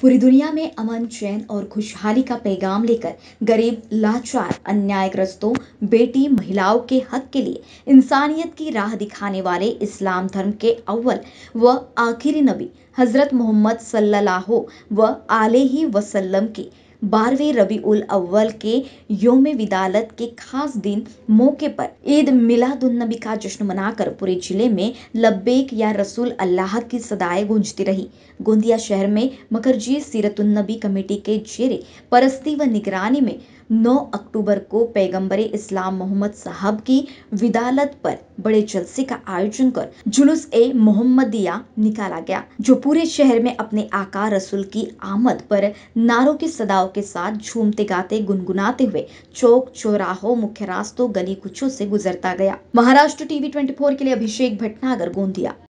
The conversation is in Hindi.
पूरी दुनिया में अमन चैन और खुशहाली का पैगाम लेकर गरीब लाचार अन्यायग्रस्तों बेटी महिलाओं के हक के लिए इंसानियत की राह दिखाने वाले इस्लाम धर्म के अव्वल व आखिरी नबी हज़रत मोहम्मद सल्लल्लाहु व आलही वसल्लम की बारहवें रबी उल अव्वल के योम विदालत के खास दिन मौके पर ईद मिलादुलनबी का जश्न मनाकर पूरे जिले में लब्बेक या रसूल अल्लाह की सदाएं गूंजती रही गोंदिया शहर में मकरजी सीरतुलनबी कमेटी के जेरे परस्ती व निगरानी में 9 अक्टूबर को पैगम्बरे इस्लाम मोहम्मद साहब की विदालत पर बड़े जलसे का आयोजन कर जुलूस ए मोहम्मदिया निकाला गया जो पूरे शहर में अपने आका रसूल की आमद पर नारों की सदाओं के साथ झूमते गाते गुनगुनाते हुए चौक चौराहों मुख्य रास्तों गली कुछों से गुजरता गया महाराष्ट्र टीवी 24 के लिए अभिषेक भटनागर गोंदिया